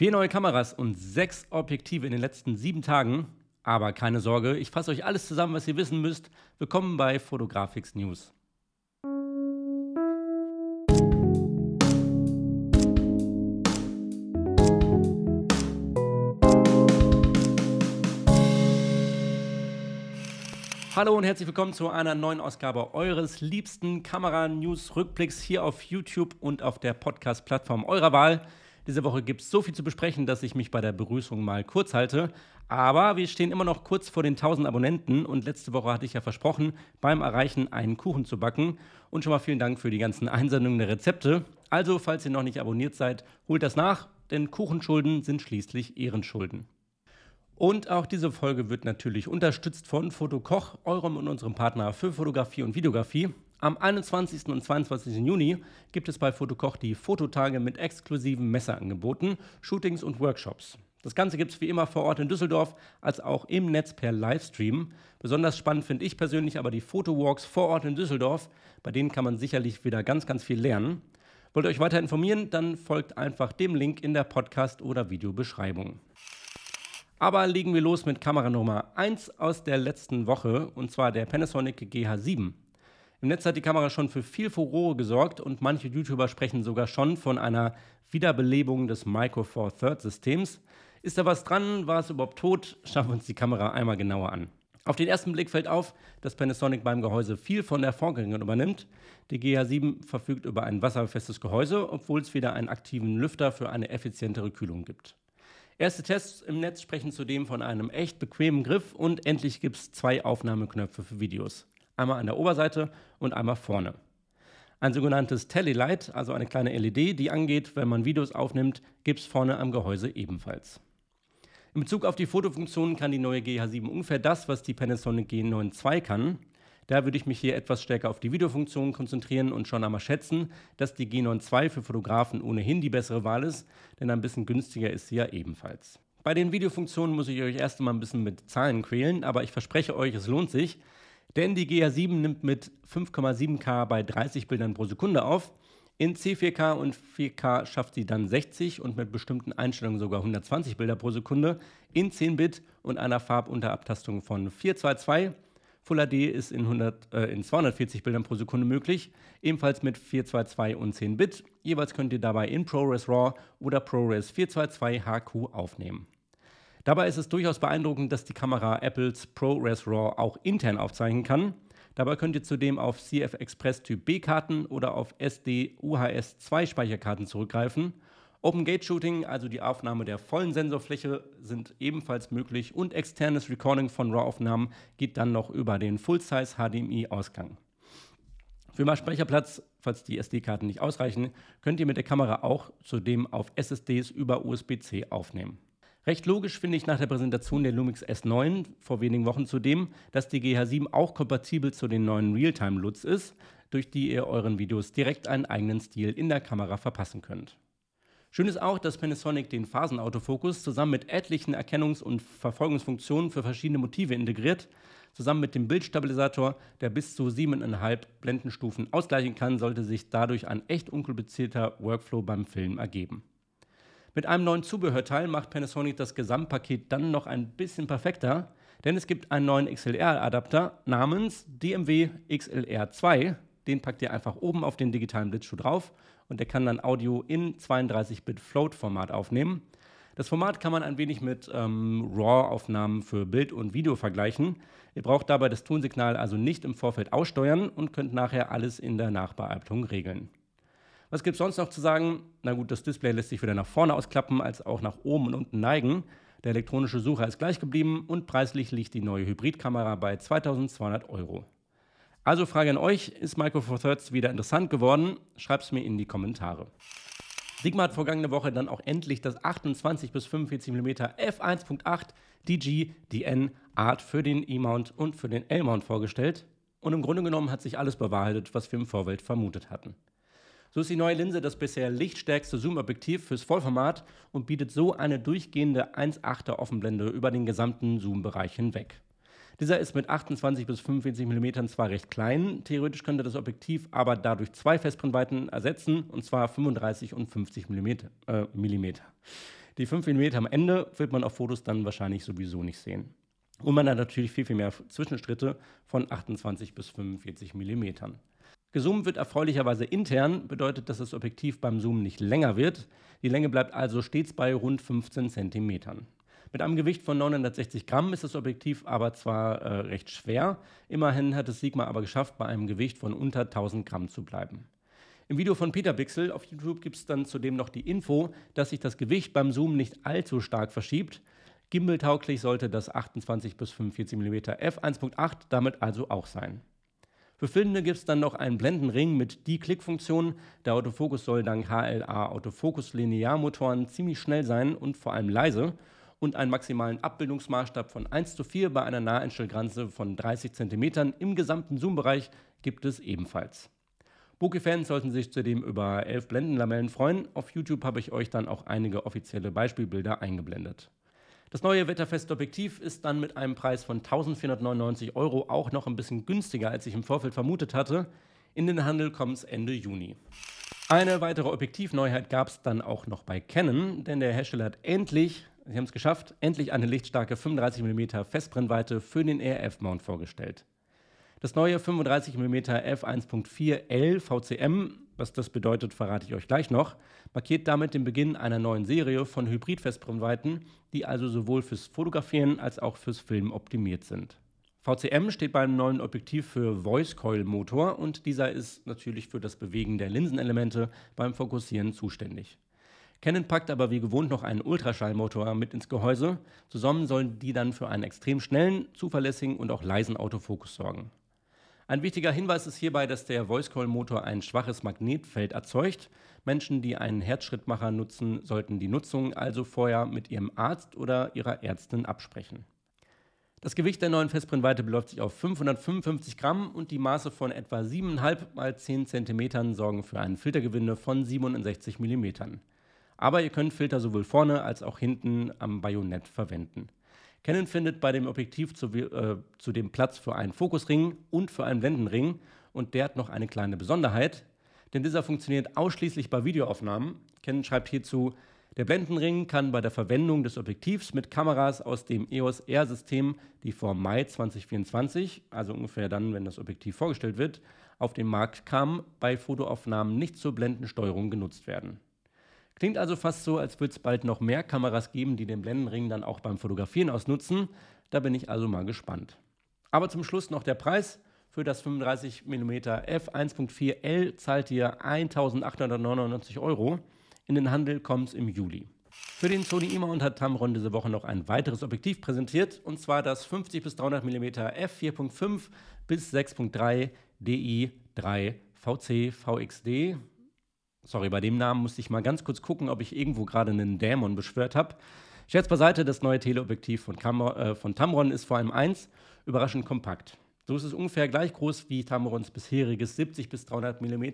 Vier neue Kameras und sechs Objektive in den letzten sieben Tagen. Aber keine Sorge, ich fasse euch alles zusammen, was ihr wissen müsst. Willkommen bei Photografix News. Hallo und herzlich willkommen zu einer neuen Ausgabe eures liebsten Kamera-News-Rückblicks hier auf YouTube und auf der Podcast-Plattform eurer Wahl. Diese Woche gibt es so viel zu besprechen, dass ich mich bei der Begrüßung mal kurz halte. Aber wir stehen immer noch kurz vor den 1000 Abonnenten und letzte Woche hatte ich ja versprochen, beim Erreichen einen Kuchen zu backen. Und schon mal vielen Dank für die ganzen Einsendungen der Rezepte. Also, falls ihr noch nicht abonniert seid, holt das nach, denn Kuchenschulden sind schließlich Ehrenschulden. Und auch diese Folge wird natürlich unterstützt von Fotokoch, eurem und unserem Partner für Fotografie und Videografie. Am 21. und 22. Juni gibt es bei Fotokoch die Fototage mit exklusiven Messeangeboten, Shootings und Workshops. Das Ganze gibt es wie immer vor Ort in Düsseldorf, als auch im Netz per Livestream. Besonders spannend finde ich persönlich aber die Fotowalks vor Ort in Düsseldorf. Bei denen kann man sicherlich wieder ganz, ganz viel lernen. Wollt ihr euch weiter informieren? Dann folgt einfach dem Link in der Podcast- oder Videobeschreibung. Aber legen wir los mit Kamera Nummer 1 aus der letzten Woche, und zwar der Panasonic GH7. Im Netz hat die Kamera schon für viel Furore gesorgt und manche YouTuber sprechen sogar schon von einer Wiederbelebung des Micro Four Third Systems. Ist da was dran? War es überhaupt tot? Schauen wir uns die Kamera einmal genauer an. Auf den ersten Blick fällt auf, dass Panasonic beim Gehäuse viel von der Vorgängerin übernimmt. Die GH7 verfügt über ein wasserfestes Gehäuse, obwohl es wieder einen aktiven Lüfter für eine effizientere Kühlung gibt. Erste Tests im Netz sprechen zudem von einem echt bequemen Griff und endlich gibt es zwei Aufnahmeknöpfe für Videos. Einmal an der Oberseite und einmal vorne. Ein sogenanntes Telelight, also eine kleine LED, die angeht, wenn man Videos aufnimmt, gibt es vorne am Gehäuse ebenfalls. In Bezug auf die Fotofunktionen kann die neue GH7 ungefähr das, was die Panasonic G9 II kann. Da würde ich mich hier etwas stärker auf die Videofunktionen konzentrieren und schon einmal schätzen, dass die G9 II für Fotografen ohnehin die bessere Wahl ist, denn ein bisschen günstiger ist sie ja ebenfalls. Bei den Videofunktionen muss ich euch erst einmal ein bisschen mit Zahlen quälen, aber ich verspreche euch, es lohnt sich, denn die ga 7 nimmt mit 5,7K bei 30 Bildern pro Sekunde auf. In C4K und 4K schafft sie dann 60 und mit bestimmten Einstellungen sogar 120 Bilder pro Sekunde in 10-Bit und einer Farbunterabtastung von 422. Full HD ist in, 100, äh, in 240 Bildern pro Sekunde möglich, ebenfalls mit 422 und 10-Bit. Jeweils könnt ihr dabei in ProRes RAW oder ProRes 422 HQ aufnehmen. Dabei ist es durchaus beeindruckend, dass die Kamera Apples ProRes RAW auch intern aufzeichnen kann. Dabei könnt ihr zudem auf CF Express Typ B Karten oder auf SD UHS 2 Speicherkarten zurückgreifen. Open Gate Shooting, also die Aufnahme der vollen Sensorfläche, sind ebenfalls möglich und externes Recording von RAW-Aufnahmen geht dann noch über den Full-Size HDMI-Ausgang. Für mehr Speicherplatz, falls die SD-Karten nicht ausreichen, könnt ihr mit der Kamera auch zudem auf SSDs über USB-C aufnehmen. Recht logisch finde ich nach der Präsentation der Lumix S9 vor wenigen Wochen zudem, dass die GH7 auch kompatibel zu den neuen Realtime-LUTs ist, durch die ihr euren Videos direkt einen eigenen Stil in der Kamera verpassen könnt. Schön ist auch, dass Panasonic den Phasenautofokus zusammen mit etlichen Erkennungs- und Verfolgungsfunktionen für verschiedene Motive integriert, zusammen mit dem Bildstabilisator, der bis zu 7,5 Blendenstufen ausgleichen kann, sollte sich dadurch ein echt unkomplizierter Workflow beim Film ergeben. Mit einem neuen Zubehörteil macht Panasonic das Gesamtpaket dann noch ein bisschen perfekter, denn es gibt einen neuen XLR-Adapter namens DMW XLR2. Den packt ihr einfach oben auf den digitalen Blitzschuh drauf und der kann dann Audio in 32-Bit Float-Format aufnehmen. Das Format kann man ein wenig mit ähm, RAW-Aufnahmen für Bild und Video vergleichen. Ihr braucht dabei das Tonsignal also nicht im Vorfeld aussteuern und könnt nachher alles in der Nachbearbeitung regeln. Was gibt es sonst noch zu sagen? Na gut, das Display lässt sich wieder nach vorne ausklappen als auch nach oben und unten neigen. Der elektronische Sucher ist gleich geblieben und preislich liegt die neue Hybridkamera bei 2200 Euro. Also Frage an euch, ist Micro Four Thirds wieder interessant geworden? Schreibt es mir in die Kommentare. Sigma hat vergangene Woche dann auch endlich das 28 bis 45 mm f1.8 DG DN Art für den E-Mount und für den L-Mount vorgestellt. Und im Grunde genommen hat sich alles bewahrheitet, was wir im Vorfeld vermutet hatten. So ist die neue Linse das bisher lichtstärkste Zoom-Objektiv fürs Vollformat und bietet so eine durchgehende 1,8er Offenblende über den gesamten Zoom-Bereich hinweg. Dieser ist mit 28 bis 45 mm zwar recht klein, theoretisch könnte das Objektiv aber dadurch zwei Festbrennweiten ersetzen, und zwar 35 und 50 mm. Äh, Millimeter. Die 5 mm am Ende wird man auf Fotos dann wahrscheinlich sowieso nicht sehen. Und man hat natürlich viel, viel mehr Zwischenstritte von 28 bis 45 Millimetern. Gesummt wird erfreulicherweise intern, bedeutet, dass das Objektiv beim Zoom nicht länger wird. Die Länge bleibt also stets bei rund 15 cm. Mit einem Gewicht von 960 Gramm ist das Objektiv aber zwar äh, recht schwer, immerhin hat es Sigma aber geschafft, bei einem Gewicht von unter 1000 Gramm zu bleiben. Im Video von Peter Bixel auf YouTube gibt es dann zudem noch die Info, dass sich das Gewicht beim Zoom nicht allzu stark verschiebt. Gimbeltauglich sollte das 28 bis 45 mm f1.8 damit also auch sein. Für Filmende gibt es dann noch einen Blendenring mit die Klickfunktion. Der Autofokus soll dank HLA Autofokus Linearmotoren ziemlich schnell sein und vor allem leise und einen maximalen Abbildungsmaßstab von 1 zu 4 bei einer Naheinstellgrenze von 30 cm im gesamten Zoombereich gibt es ebenfalls. Bokeh-Fans sollten sich zudem über 11 Blendenlamellen freuen. Auf YouTube habe ich euch dann auch einige offizielle Beispielbilder eingeblendet. Das neue wetterfeste Objektiv ist dann mit einem Preis von 1499 Euro auch noch ein bisschen günstiger, als ich im Vorfeld vermutet hatte. In den Handel kommt es Ende Juni. Eine weitere Objektivneuheit gab es dann auch noch bei Canon, denn der Hersteller hat endlich, sie haben es geschafft, endlich eine lichtstarke 35mm Festbrennweite für den rf mount vorgestellt. Das neue 35mm f1.4L VCM was das bedeutet, verrate ich euch gleich noch. Markiert damit den Beginn einer neuen Serie von Hybrid-Festbrennweiten, die also sowohl fürs Fotografieren als auch fürs Filmen optimiert sind. VCM steht beim neuen Objektiv für Voice Coil Motor und dieser ist natürlich für das Bewegen der Linsenelemente beim Fokussieren zuständig. Canon packt aber wie gewohnt noch einen Ultraschallmotor mit ins Gehäuse. Zusammen sollen die dann für einen extrem schnellen, zuverlässigen und auch leisen Autofokus sorgen. Ein wichtiger Hinweis ist hierbei, dass der Voice-Call-Motor ein schwaches Magnetfeld erzeugt. Menschen, die einen Herzschrittmacher nutzen, sollten die Nutzung also vorher mit ihrem Arzt oder ihrer Ärztin absprechen. Das Gewicht der neuen Festbrennweite beläuft sich auf 555 Gramm und die Maße von etwa 7,5 x 10 cm sorgen für ein Filtergewinde von 67 mm. Aber ihr könnt Filter sowohl vorne als auch hinten am Bajonett verwenden. Canon findet bei dem Objektiv zu, äh, zu dem Platz für einen Fokusring und für einen Blendenring und der hat noch eine kleine Besonderheit, denn dieser funktioniert ausschließlich bei Videoaufnahmen. Canon schreibt hierzu, der Blendenring kann bei der Verwendung des Objektivs mit Kameras aus dem EOS R-System, die vor Mai 2024, also ungefähr dann, wenn das Objektiv vorgestellt wird, auf den Markt kam, bei Fotoaufnahmen nicht zur Blendensteuerung genutzt werden. Klingt also fast so, als würde es bald noch mehr Kameras geben, die den Blendenring dann auch beim Fotografieren ausnutzen. Da bin ich also mal gespannt. Aber zum Schluss noch der Preis. Für das 35 mm f1.4 L zahlt ihr 1899 Euro. In den Handel kommt es im Juli. Für den Sony E-Mount hat Tamron diese Woche noch ein weiteres Objektiv präsentiert, und zwar das 50 bis 300 mm f4.5 bis 6.3 DI 3 VC VXD Sorry, bei dem Namen musste ich mal ganz kurz gucken, ob ich irgendwo gerade einen Dämon beschwört habe. Scherz beiseite, das neue Teleobjektiv von, Cam äh, von Tamron ist vor allem eins, überraschend kompakt. So ist es ungefähr gleich groß wie Tamrons bisheriges 70 bis 300 mm.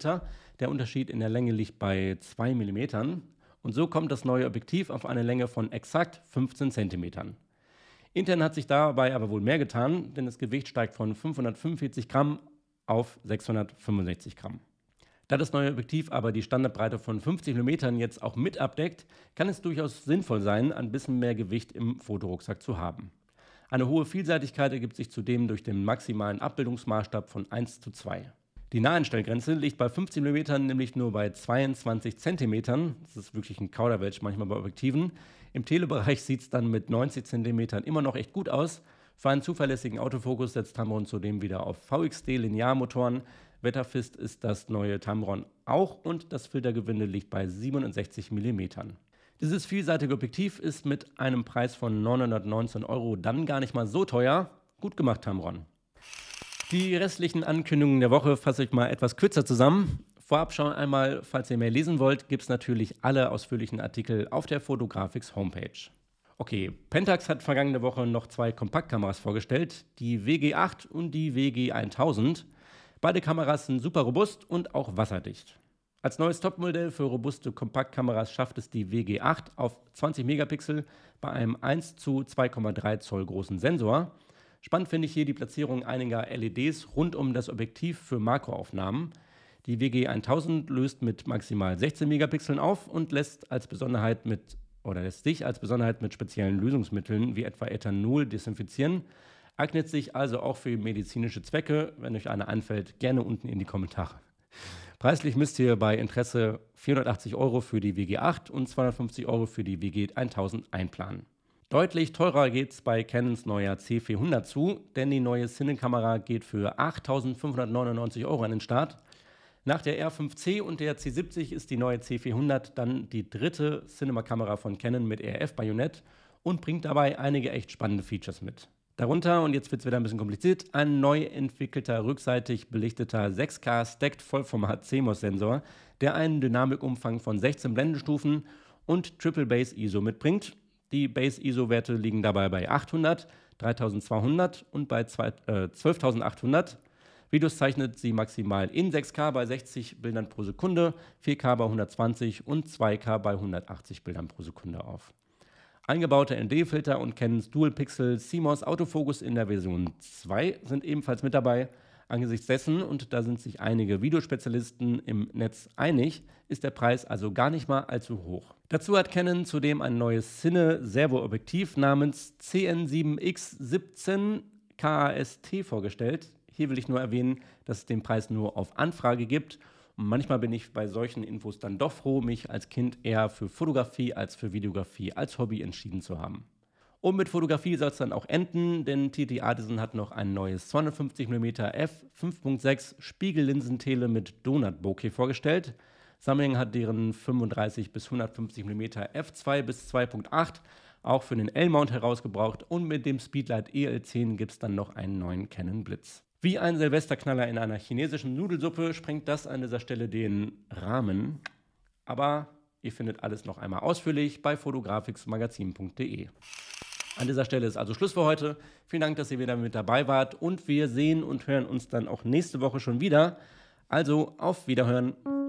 Der Unterschied in der Länge liegt bei 2 mm. Und so kommt das neue Objektiv auf eine Länge von exakt 15 cm. Intern hat sich dabei aber wohl mehr getan, denn das Gewicht steigt von 545 Gramm auf 665 Gramm. Da das neue Objektiv aber die Standardbreite von 50 mm jetzt auch mit abdeckt, kann es durchaus sinnvoll sein, ein bisschen mehr Gewicht im Fotorucksack zu haben. Eine hohe Vielseitigkeit ergibt sich zudem durch den maximalen Abbildungsmaßstab von 1 zu 2. Die Naheinstellgrenze liegt bei 50 mm nämlich nur bei 22 cm. Das ist wirklich ein Kauderwelsch manchmal bei Objektiven. Im Telebereich sieht es dann mit 90 cm immer noch echt gut aus. Für einen zuverlässigen Autofokus setzt Tamron zudem wieder auf VXD-Linearmotoren, Wetterfist ist das neue Tamron auch und das Filtergewinde liegt bei 67 mm. Dieses vielseitige Objektiv ist mit einem Preis von 919 Euro dann gar nicht mal so teuer. Gut gemacht, Tamron. Die restlichen Ankündigungen der Woche fasse ich mal etwas kürzer zusammen. Vorab schon einmal, falls ihr mehr lesen wollt, gibt es natürlich alle ausführlichen Artikel auf der Fotografics Homepage. Okay, Pentax hat vergangene Woche noch zwei Kompaktkameras vorgestellt, die WG8 und die WG1000. Beide Kameras sind super robust und auch wasserdicht. Als neues Topmodell für robuste Kompaktkameras schafft es die WG8 auf 20 Megapixel bei einem 1 zu 2,3 Zoll großen Sensor. Spannend finde ich hier die Platzierung einiger LEDs rund um das Objektiv für Makroaufnahmen. Die WG1000 löst mit maximal 16 Megapixeln auf und lässt als Besonderheit mit oder lässt sich als Besonderheit mit speziellen Lösungsmitteln wie etwa Ethanol desinfizieren Eignet sich also auch für medizinische Zwecke. Wenn euch eine anfällt, gerne unten in die Kommentare. Preislich müsst ihr bei Interesse 480 Euro für die WG8 und 250 Euro für die WG1000 einplanen. Deutlich teurer geht es bei Canons neuer C400 zu, denn die neue Cine-Kamera geht für 8.599 Euro an den Start. Nach der R5C und der C70 ist die neue C400 dann die dritte Cinema-Kamera von Canon mit RF-Bajonett und bringt dabei einige echt spannende Features mit. Darunter, und jetzt wird es wieder ein bisschen kompliziert, ein neu entwickelter, rückseitig belichteter 6K Stacked Vollformat CMOS-Sensor, der einen Dynamikumfang von 16 Blendenstufen und Triple Base ISO mitbringt. Die Base ISO-Werte liegen dabei bei 800, 3200 und bei 12800. Äh, Videos zeichnet sie maximal in 6K bei 60 Bildern pro Sekunde, 4K bei 120 und 2K bei 180 Bildern pro Sekunde auf. Eingebaute ND-Filter und Canons Dual-Pixel CMOS Autofokus in der Version 2 sind ebenfalls mit dabei. Angesichts dessen, und da sind sich einige Videospezialisten im Netz einig, ist der Preis also gar nicht mal allzu hoch. Dazu hat Canon zudem ein neues Cine-Servo-Objektiv namens CN7X17 KAST vorgestellt. Hier will ich nur erwähnen, dass es den Preis nur auf Anfrage gibt und manchmal bin ich bei solchen Infos dann doch froh, mich als Kind eher für Fotografie als für Videografie als Hobby entschieden zu haben. Und mit Fotografie soll es dann auch enden, denn TT Artisan hat noch ein neues 250mm f 5.6 Spiegellinsentele mit Donut-Bokeh vorgestellt. Samyang hat deren 35 bis 150 mm f2 bis 2.8 auch für den L-Mount herausgebraucht und mit dem Speedlight EL10 gibt es dann noch einen neuen Canon Blitz. Wie ein Silvesterknaller in einer chinesischen Nudelsuppe sprengt das an dieser Stelle den Rahmen. Aber ihr findet alles noch einmal ausführlich bei fotografiksmagazin.de. An dieser Stelle ist also Schluss für heute. Vielen Dank, dass ihr wieder mit dabei wart und wir sehen und hören uns dann auch nächste Woche schon wieder. Also auf Wiederhören.